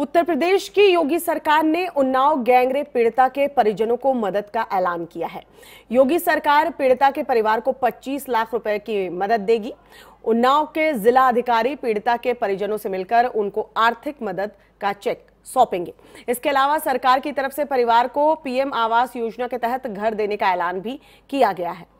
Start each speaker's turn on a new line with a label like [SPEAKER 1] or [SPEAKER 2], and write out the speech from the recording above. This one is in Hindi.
[SPEAKER 1] उत्तर प्रदेश की योगी सरकार ने उन्नाव गैंगरेप पीड़िता के परिजनों को मदद का ऐलान किया है योगी सरकार पीड़िता के परिवार को 25 लाख रुपए की मदद देगी उन्नाव के जिला अधिकारी पीड़िता के परिजनों से मिलकर उनको आर्थिक मदद का चेक सौंपेंगे इसके अलावा सरकार की तरफ से परिवार को पीएम आवास योजना के तहत घर देने का ऐलान भी किया गया है